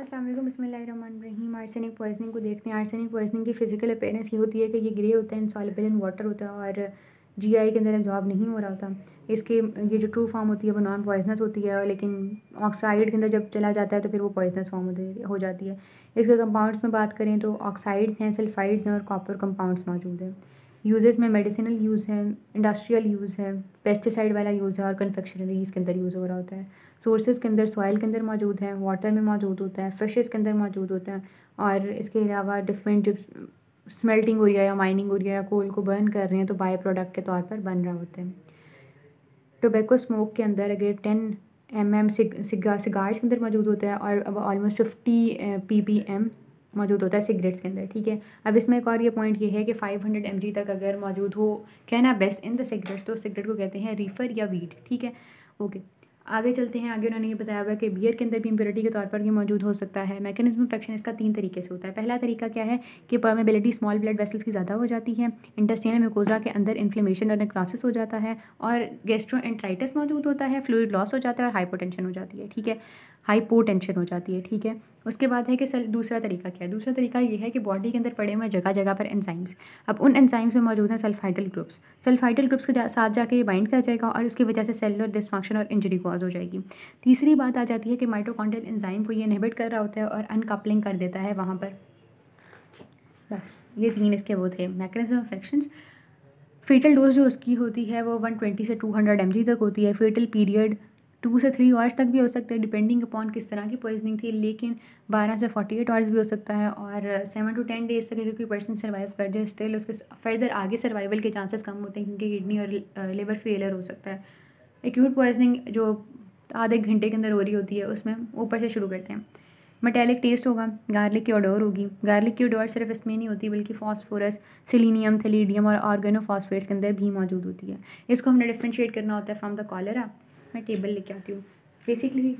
असलम बसमीम arsenic poisoning को देखते हैं आर्सेनिक पॉइजनिंग की फिजिकल अपेयरेंस ये होती है कि ये ग्रे होता है इंसॉलेबल इन वाटर होता है और जी आई के अंदर एब्जॉर्ब नहीं हो रहा होता इसके ये जो ट्रू फॉर्म होती है वो नॉन पॉइजनस होती है और लेकिन ऑक्साइड के अंदर जब चला जाता है तो फिर वो पॉइजनस फॉर्म हो जाती है इसके कंपाउंड्स में बात करें तो ऑक्साइड्स हैं सल्फाइड्स हैं और कॉपर कंपाउंड्स मौजूद हैं यूजेज़ में मेडिसिनल यूज़ है इंडस्ट्रियल यूज़ है पेस्टिसाइड वाला यूज़ है और कन्फेक्शनरी इसके अंदर यूज़ हो रहा होता है सोर्सेज के अंदर सॉइल के अंदर मौजूद है वाटर में मौजूद होता है फिशेज़ के अंदर मौजूद होता है और इसके अलावा डिफरेंट जो स्मेल्टिंग हो रही है या माइनिंग हो रही है या कोल को बर्न कर रहे हैं तो बाई प्रोडक्ट के तौर पर बन रहा होता है टोबैको स्मोक के अंदर अगर ten M M cigar cigars के अंदर मौजूद होता है और अब almost fifty P P M मौजूद होता है सिगरेट्स के अंदर ठीक है अब इसमें एक और ये पॉइंट ये है कि 500 हंड्रेड तक अगर मौजूद हो कहना बेस्ट इन द सिगरेट्स तो सिगरेट को कहते हैं रीफर या वीड ठीक है ओके आगे चलते हैं आगे उन्होंने ये बताया हुआ कि बियर के अंदर भी इम्प्योरिटी के तौर पर ये मौजूद हो सकता है मैकेनिज्म इन्फेक्शन इसका तीन तरीके से होता है पहला तरीका क्या है कि परमेबिलिटी स्मॉल ब्लड वेसल्स की ज़्यादा हो जाती है इंटेस्टिनल म्यूकोजा के अंदर इन्फ्लेमेशन और नेक्रासिस हो जाता है और गेस्ट्रो एंट्राइटिस मौजूद होता है फ्लूड लॉस हो जाता है और हाइपोटेंशन हो जाती है ठीक है हाइपोटेंशन हो जाती है ठीक है उसके बाद है कि सर दूसरा तरीका क्या है दूसरा तरीका ये है कि बॉडी के अंदर पड़े हुए जगह जगह पर एंजाइम्स अब उन एंजाइम्स में मौजूद हैं सल्फाइडल ग्रुप्स सल्फाइडल ग्रुप्स के जा, साथ जाके ये बाइंड कर जाएगा और उसकी वजह से सेलुलर डिस्फंक्शन और इंजरी कॉज हो जाएगी तीसरी बात आ जाती है कि माइटोकॉन्ड्रियल एंजाइम को ये इनहिबिट कर रहा होता है और अनकपलिंग कर देता है वहाँ पर बस ये तीन इसके वो थे मैकेनिज्म इन्फेक्शन फेटल डोज जो उसकी होती है वो 120 से 200 हंड्रेड तक होती है फेटल पीरियड टू से थ्री आवर्स तक भी हो सकता है डिपेंडिंग अपॉन किस तरह की पॉइजनिंग थी लेकिन बारह से फोर्टी एट आवर्स भी हो सकता है और सेवन टू टेन डेज तक अगर कोई पर्सन सर्वाइव कर जाए स्टिल उसके फर्दर आगे सर्वाइवल के चांसेस कम होते हैं क्योंकि किडनी और लिवर uh, फेलियर हो सकता है एक्यूट पॉइजनिंग जो आधे घंटे के अंदर हो रही होती है उसमें ऊपर से शुरू करते हैं मेटेलिक टेस्ट होगा गार्लिक की ओडोर होगी गार्लिक की ओडोर सिर्फ इसमें नहीं होती बल्कि फॉस्फोरस सिलीनियम थेलीडियम और ऑर्गेनोफॉस्फेट्स के अंदर भी मौजूद होती है इसको हमने डिफ्रेंशिएट करना होता है फ्रॉम द कॉलरा मैं टेबल लेके आती हूँ बेसिकली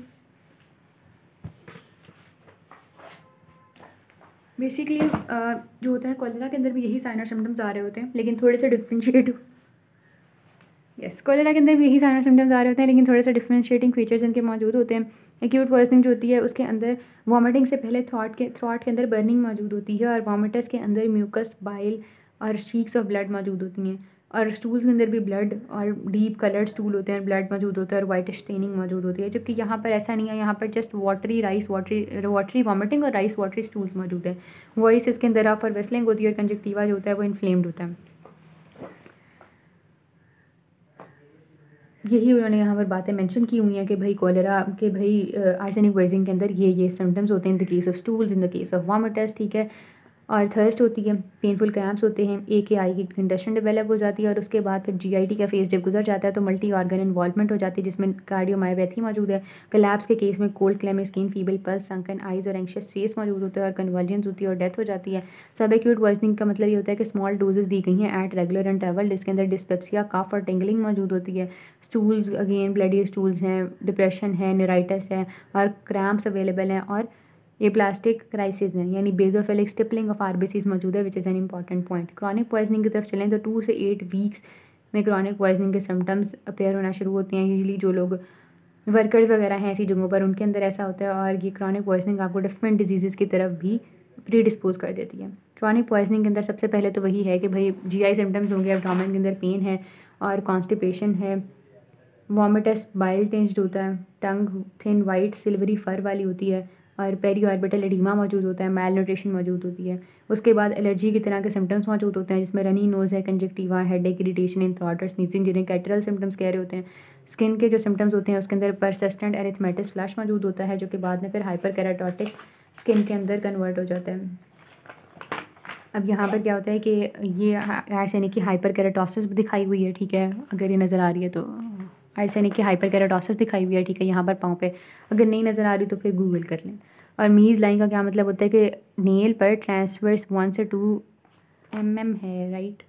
बेसिकली जो होता है कोलेरा के अंदर भी यही साइनर सिम्टम्स आ रहे होते हैं लेकिन थोड़े से डिफ्रेंशिएट यस कोलेरा के अंदर भी यही साइनर सिम्टम्स आ रहे होते हैं लेकिन थोड़े से डिफ्रेंशिएटिंग फीचर्स इनके मौजूद होते हैं एक्यूट पॉइजनिंग जो होती है उसके अंदर वॉमिटिंग से पहले थ्रॉट के थ्रॉट के अंदर बर्निंग मौजूद होती है और वॉमिटस के अंदर म्यूकस बाइल और स्ट्रीक्स ऑफ ब्लड मौजूद होती हैं और स्टूल्स के अंदर भी ब्लड और डीप कलर्ड स्टूल होते हैं ब्लड मौजूद होता है और वाइटिश स्टेनिंग मौजूद होती है जबकि यहाँ पर ऐसा नहीं है यहाँ पर just watery rice watery watery vomiting और राइस वाटरी स्टूल्स मौजूद है वॉइस इसके अंदर आप और वेस्लिंग होती है और कंजक्टिवा जो होता है वो इन्फ्लेम्ड होता है यही उन्होंने यहाँ पर बातें मेंशन की हुई हैं कि भाई कॉलरा के भाई आर्सेनिक वाइजिंग के अंदर ये ये सिम्टम्स होते हैं in the case of stools in the case of vomitus ठीक है और थर्स्ट होती है पेनफुल क्रैम्प्स होते हैं ए के आई की कंडीशन डेवलप हो जाती है और उसके बाद फिर जीआईटी का फेज जब गुजर जाता है तो मल्टी ऑर्गन इन्वॉल्वमेंट हो जाती है जिसमें कार्डियोमायोपैथी मौजूद है कलैप्स के केस में cold clammy skin feeble pulse sunken eyes और एंशियस फेस मौजूद होता है और कन्वर्जेंस होती है और डेथ हो जाती है सब एक्यूट पॉइजनिंग का मतलब ये होता है कि स्मॉल डोजेज दी गई हैं एट रेगुलर एंड ट्रेवल जिसके अंदर डिस्पेप्सिया काफ और टेंगलिंग मौजूद होती है स्टूल्स अगेन ब्लडी स्टूल्स हैं डिप्रेशन है नराइटस है और क्रैम्प्स अवेलेबल हैं और ये प्लास्टिक क्राइसिस है यानी बेजोफेलिक स्टिपलिंग ऑफ आरबीसीज मौजूद है which is an important point chronic poisoning की तरफ चलें तो टू से एट वीक्स में क्रॉनिक पॉइजनिंग के सिम्टम्स अपेयर होना शुरू होते हैं यूजली जो लोग वर्कर्स वगैरह हैं ऐसी जगहों पर उनके अंदर ऐसा होता है और ये क्रॉनिक पॉइजनिंग आपको डिफरेंट डिजीज़ की तरफ भी प्री डिस्पोज कर देती है क्रॉनिक पॉइजनिंग के अंदर सबसे पहले तो वही है कि भाई जीआई सिम्टम्स होंगे एब्डोमेन के अंदर पेन है और कॉन्स्टिपेशन है वॉमिटस बाइल टेंस्ड होता है tongue thin white silvery fur वाली होती है और पेरी पेरियोर्बिटल एडिमा मौजूद होता है मेल न्यूट्रिशन मौजूद होती है उसके बाद एलर्जी की तरह के सिम्टम्स मौजूद होते हैं जिसमें रनी नोज़ है कंजक्टिवा हेड एक इरीटेशन इन थ्रॉटर स्नीजिंग जिन्हें कैटरल सिम्टम्स कह रहे होते हैं स्किन के जो सिम्टम्स होते हैं उसके अंदर परसिस्टेंट एरिथमेटिस फ्लैश मौजूद होता है जो कि बाद में फिर हाइपर कैराटोटिक स्किन के अंदर कन्वर्ट हो जाता है अब यहाँ पर क्या होता है कि ये आर्सेनिक की हाइपर कैराटोसिस दिखाई हुई है ठीक है अगर ये नज़र आ रही है तो आर्सेनिक की हाइपर कैराटोसिस दिखाई हुई है ठीक है यहाँ पर पाँव पे अगर नहीं नज़र आ रही तो फिर गूगल कर लें और मीज़ लाइन का क्या मतलब होता है कि नेल पर ट्रांसवर्स वन से टू एम एम है राइट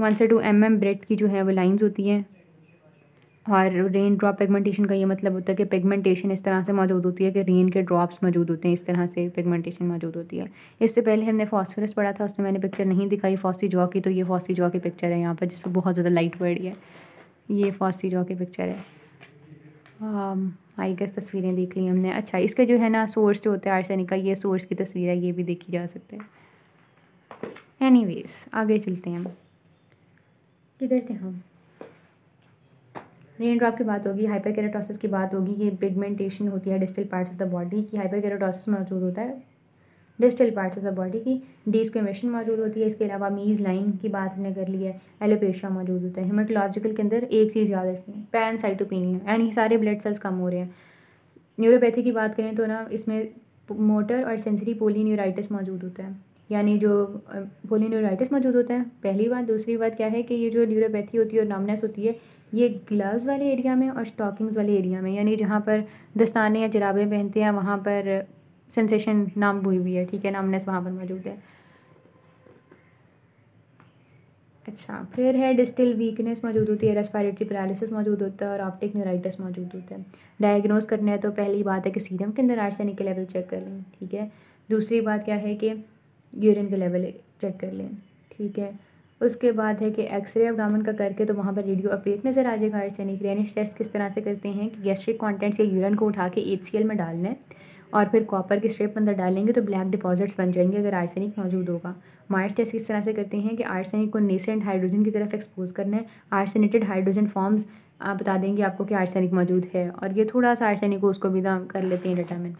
वन से टू एम एम ब्रेड की जो है वो लाइंस होती हैं और रेन ड्रॉप पिगमेंटेशन का ये मतलब होता है कि पिगमेंटेशन इस तरह से मौजूद होती है कि रेन के ड्रॉप्स मौजूद होते हैं इस तरह से पिगमेंटेशन मौजूद होती है इससे पहले हमने फॉस्फोरस पढ़ा था उसमें मैंने पिक्चर नहीं दिखाई फॉसी जॉ की तो ये फॉसी जॉ की पिक्चर है यहाँ पर जिस पर बहुत ज़्यादा लाइट पड़ी है ये फॉसी जॉ की पिक्चर है आई um, गेस तस्वीरें देख ली हमने अच्छा इसका जो है ना सोर्स जो होता है आर्सेनिक का ये सोर्स की तस्वीर है ये भी देखी जा सकती है एनीवेज आगे चलते हैं हम किधर थे हम रेन ड्रॉप की बात होगी हाइपर की बात होगी ये पिगमेंटेशन होती है distal parts of the body की हाइपर मौजूद होता है distal parts of the body की डिस्क्रमेशन मौजूद होती है इसके अलावा मीज़ लाइन की बात हमने कर ली है एलोपेशिया मौजूद होता है हेमाटोलॉजिकल के अंदर एक चीज़ याद रखनी है साइटोपिनिया यानी सारे ब्लड सेल्स कम हो रहे हैं न्यूरोपैथी की बात करें तो ना इसमें मोटर और सेंसरी पोलिन्यूराइटिस मौजूद होता है यानी जो पोलिन्यूराइटिस मौजूद होता है पहली बात दूसरी बात क्या है कि ये जो न्यूरोपैथी होती है और नॉमनेस होती है ये ग्लव्स वाले एरिया में और स्टॉकिंग्स वाले एरिया में यानी जहाँ पर दस्ताने या जराबे पहनते हैं वहाँ पर सेंसेशन नाम हुई हुई है ठीक है नामनेस वहाँ पर मौजूद है अच्छा फिर है डिस्टिल वीकनेस मौजूद होती है रेस्पायरेटरी पैरालिसिस मौजूद होता है और ऑप्टिक न्यूराइटिस मौजूद होता है डायग्नोज करने है तो पहली बात है कि सीरम के अंदर आर्सेनिक के लेवल चेक कर लें ठीक है दूसरी बात क्या है कि यूरिन के लेवल चेक कर लें ठीक है उसके बाद है कि एक्सरे अबडामन का करके तो वहाँ पर रेडियो अपेट नज़र आ जाएगा आर्सेनिक रेनिश टेस्ट किस तरह से करते हैं कि गैस्ट्रिक कॉन्टेंट्स या यूरन को उठा के एच में डाल लें और फिर कॉपर के स्ट्रेप अंदर डालेंगे तो ब्लैक डिपॉजिट्स बन जाएंगे अगर आर्सेनिक मौजूद होगा मार्च टेस्ट इस तरह से करते हैं कि आर्सेनिक को नेसेंट हाइड्रोजन की तरफ एक्सपोज करना है आर्सेनेटेड हाइड्रोजन फॉर्म्स आप बता देंगे आपको कि आर्सेनिक मौजूद है और ये थोड़ा सा आर्सेनिक को उसको भी कर लेते हैं डिटामिन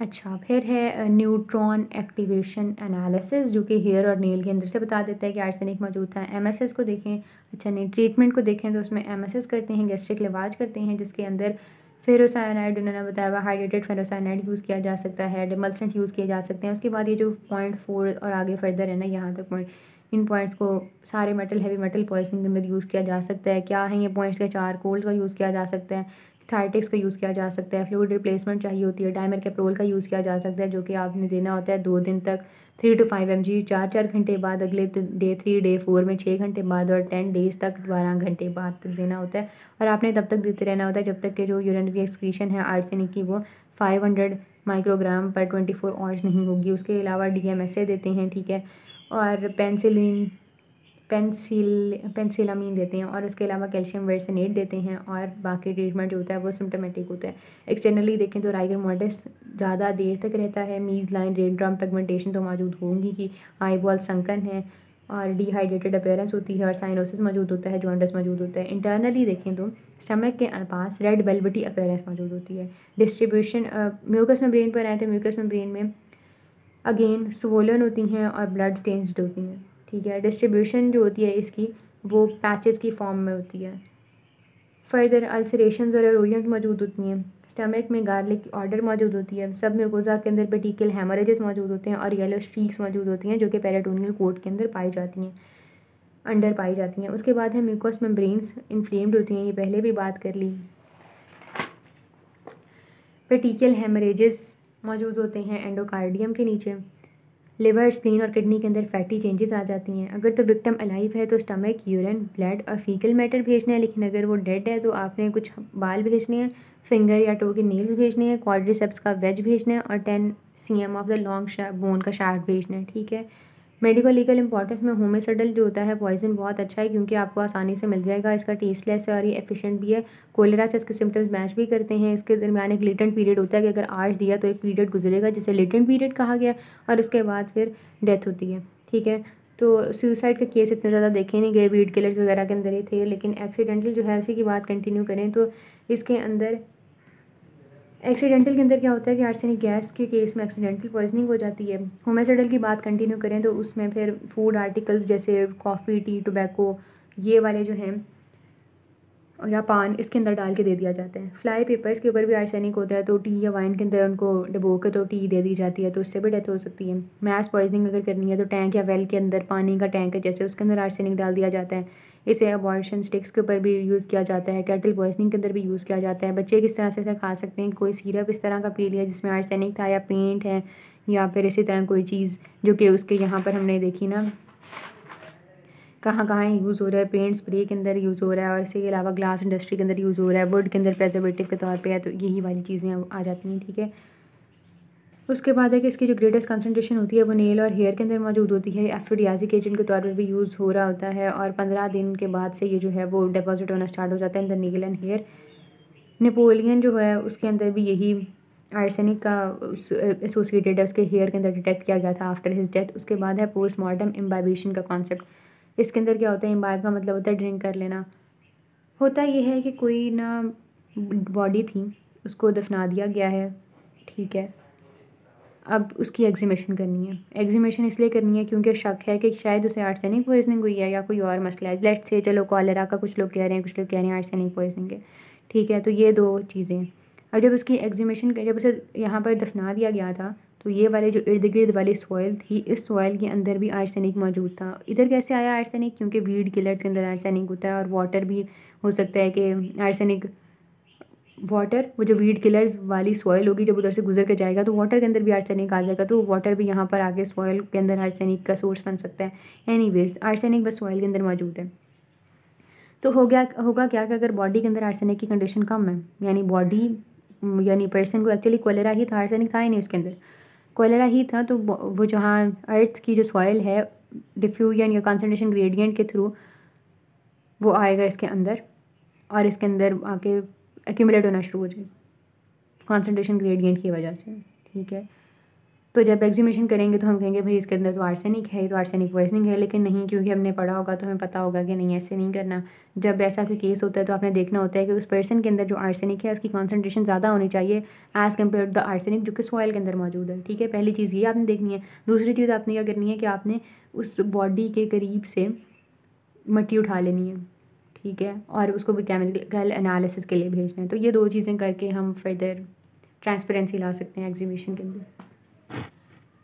अच्छा फिर है न्यूट्रॉन एक्टिवेशन एनालिसिस जो कि हेयर और नेल के अंदर से बता देता है कि आर्सेनिक मौजूद था एमएसएस को देखें अच्छा नहीं ट्रीटमेंट को देखें तो उसमें एमएसएस करते हैं गैस्ट्रिक लिवाज करते हैं जिसके अंदर फेरोसाइनाइड उन्होंने बताया हुआ हाइड्रेटेड फेरोसाइनाइड यूज़ किया जा सकता है डिमल्सेंट यूज़ किए जा सकते हैं उसके बाद ये जो पॉइंट फोर और आगे फर्दर है ना यहाँ तक पॉइंट इन पॉइंट्स को सारे मेटल हैवी मेटल पॉइसनिंग के अंदर यूज़ किया जा सकता है क्या है ये पॉइंट्स के चार कोल्ड का यूज़ किया जा सकता है थायरटिक्स का यूज़ किया जा सकता है फ्लूड रिप्लेसमेंट चाहिए होती है डायमर कैप्रोल का यूज़ किया जा सकता है जो कि आपने देना होता है दो दिन तक three two five M G चार चार घंटे बाद अगले डे थ्री डे फोर में छः घंटे बाद और टेन डेज तक बारह घंटे बाद तक देना होता है और आपने तब तक देते रहना होता है जब तक के जो यूरिनरी एक्सक्रीशन है आर्सेनिक की वो फाइव हंड्रेड माइक्रोग्राम पर ट्वेंटी फोर आवर्स नहीं होगी उसके अलावा डी एम एस ए देते हैं ठीक है और पेंसिलिन पेंसिल पेंसिलामीन देते हैं और उसके अलावा कैल्शियम वर्सनेट देते हैं और बाकी ट्रीटमेंट जो होता है वो सिम्टोमेटिक होता है एक्सटर्नली देखें तो राइगर मॉडस ज़्यादा देर तक रहता है Mees line raindrop pigmentation तो मौजूद होंगी ही आई बॉल संकन है और डिहाइड्रेटेड अपेयरेंस होती है और साइनोसिस मौजूद होता है जॉन्डस मौजूद होता है इंटरनली देखें तो स्टमक के पास रेड बेलबटी अपेयरेंस मौजूद होती है डिस्ट्रीब्यूशन म्यूकस तो में ब्रेन पर आए तो म्यूकस में ब्रेन में अगेन स्वोलन होती हैं और ब्लड स्टेंज होती हैं ठीक है डिस्ट्रीब्यूशन जो होती है इसकी वो पैचेस की फॉर्म में होती है फर्दर अल्सरेशन और एरोजन्स मौजूद होती हैं स्टमक में गार्लिक की ऑर्डर मौजूद होती है सब में के अंदर पेटिकल हेमरेजेस मौजूद होते हैं और येलो स्ट्रीक्स मौजूद होती हैं जो कि पैराटोनियल कोट के अंदर पाई जाती हैं अंडर पाई जाती हैं उसके बाद है म्यूकोस मेम्ब्रेन्स इन्फ्लेम्ड होती हैं ये पहले भी बात कर ली पेटिकल हेमरेजेस मौजूद होते हैं एंडोकार्डियम के नीचे लिवर स्किन और किडनी के अंदर फैटी चेंजेस आ जाती हैं अगर तो विक्टम अलाइव है तो स्टमक यूरिन ब्लड और फीकल मैटर भेजना है लेकिन अगर वो डेड है तो आपने कुछ बाल भेजने हैं फिंगर या टो के नेल्स भेजने हैं क्वाड्रिसेप्स का वेज भेजना है और ten C M of the long bone का शार्प भेजना है ठीक है मेडिकल लीगल इंपॉर्टेंस में होमेसडल जो होता है पॉइजन बहुत अच्छा है क्योंकि आपको आसानी से मिल जाएगा इसका टेस्टलेस है और ये एफिशिएंट भी है कोलेरा से इसके सिम्टम्स मैच भी करते हैं इसके दरमियान एक लेटेंट पीरियड होता है कि अगर आज दिया तो एक पीरियड गुजरेगा जिसे लेटेंट पीरियड कहा गया और उसके बाद फिर डेथ होती है ठीक है तो सुसाइड का केस इतने ज़्यादा देखे नहीं गए वीड किलर्स वगैरह के अंदर ही थे लेकिन एक्सीडेंटल जो है उसी की बात कंटिन्यू करें तो इसके अंदर एक्सीडेंटल के अंदर क्या होता है कि आर्सेनिक गैस के केस में एक्सीडेंटल पॉइजनिंग हो जाती है होमेसाइडल की बात कंटिन्यू करें तो उसमें फिर फूड आर्टिकल्स जैसे कॉफ़ी टी टोबैको ये वाले जो हैं या पान इसके अंदर डाल के दे दिया जाता है फ्लाई पेपर्स के ऊपर भी आर्सैनिक होता है तो टी या वाइन के अंदर उनको डबो के तो टी दे दी जाती है तो उससे भी डेथ हो सकती है मैस पॉइजनिंग अगर करनी है तो टैंक या वेल के अंदर पानी का टैंक है जैसे उसके अंदर आर्सैनिक डाल दिया जाता है इसे अबॉर्शन स्टिक्स के ऊपर भी यूज़ किया जाता है कैटल पॉइजनिंग के अंदर भी यूज़ किया जाता है बच्चे किस तरह से खा सकते हैं कोई सीरप इस तरह का पी लिया जिसमें आर्सेनिक था या पेंट है या फिर इसी तरह कोई चीज़ जो कि उसके यहाँ पर हमने देखी ना कहाँ कहाँ यूज़ हो रहा है पेंट स्प्रे के अंदर यूज़ हो रहा है और इसके अलावा ग्लास इंडस्ट्री के अंदर यूज़ हो रहा है वुड के अंदर प्रेजर्वेटिव के तौर पर है तो यही वाली चीज़ें आ जाती हैं ठीक है उसके बाद है कि इसकी जो ग्रेटेस्ट कंसनट्रेशन होती है वो नेल और हेयर के अंदर मौजूद होती है एफ्रोडियाजिक एजेंट के तौर पर भी यूज़ हो रहा होता है और पंद्रह दिन के बाद से ये जो है वो डिपॉजिट होना स्टार्ट हो जाता है in the nail and hair Napoleon जो है उसके अंदर भी यही आर्सेनिक का एसोसिएटेड है उसके हेयर के अंदर डिटेक्ट किया गया था आफ्टर हिज डेथ उसके बाद है पोस्ट मार्टम इम्बाइबेशन का कॉन्सेप्ट इसके अंदर क्या होता है इम्बाइब का मतलब होता है ड्रिंक कर लेना होता यह है कि कोई ना बॉडी थी उसको दफना दिया गया है ठीक है अब उसकी एग्जीमेशन करनी है एग्जीमेशन इसलिए करनी है क्योंकि शक है कि शायद उसे आर्सेनिक पॉइजनिंग हुई है या कोई और मसला है लेट से चलो कॉलरा का कुछ लोग कह रहे हैं कुछ लोग कह रहे हैं आर्सेनिक पॉइजनिंग है ठीक है तो ये दो चीज़ें अब जब उसकी एग्जीमेशन जब उसे यहाँ पर दफना दिया गया था तो ये वाले जो इर्द गिर्द वाली सॉइल थी इस सॉइल के अंदर भी आर्सेनिक मौजूद था इधर कैसे आया आर्सेनिक क्योंकि वीड किलर्स के अंदर आर्सेनिक होता है और वाटर भी हो सकता है कि आर्सेनिक वाटर वो जो वीड किलर्स वाली सॉइल होगी जब उधर से गुजर के जाएगा तो वाटर के अंदर भी आर्सेनिक आ जाएगा तो वाटर भी यहाँ पर आगे सॉयल के अंदर आर्सेनिक का सोर्स बन सकता है एनी वेज आर्सेनिक बस सॉइल के अंदर मौजूद है तो हो गया होगा क्या कि अगर बॉडी के अंदर आर्सेनिक की कंडीशन कम है यानी बॉडी यानी पर्सन को एक्चुअली कोलेरा ही था आर्सेनिक था ही नहीं उसके अंदर कोलेरा ही था तो वो जहाँ अर्थ की जो सॉइल है डिफ्यूजन या कंसनट्रेशन ग्रेडियंट के थ्रू वो आएगा इसके अंदर और इसके अंदर आके एक्यूमलेट होना शुरू हो जाएगा कॉन्सेंट्रेशन ग्रेडियंट की वजह से ठीक है तो जब एग्जीमेशन करेंगे तो हम कहेंगे भाई इसके अंदर तो आर्सेनिक है तो आर्सेनिक पॉइजनिंग है लेकिन नहीं क्योंकि हमने पढ़ा होगा तो हमें पता होगा कि नहीं ऐसे नहीं करना जब ऐसा कोई केस होता है तो आपने देखना होता है कि उस पर्सन के अंदर जो आर्सेनिक है उसकी कॉन्सेंट्रेशन ज़्यादा होनी चाहिए as compare to the arsenic जो कि सॉइल के अंदर मौजूद है ठीक है पहली चीज़ ये आपने देखनी है दूसरी चीज़ आपने क्या करनी है कि आपने उस बॉडी के करीब से मट्टी उठा लेनी है ठीक है और उसको भी केमिकल एनालिसिस के लिए भेजना है तो ये दो चीज़ें करके हम फर्दर ट्रांसपेरेंसी ला सकते हैं एग्जीबिशन के अंदर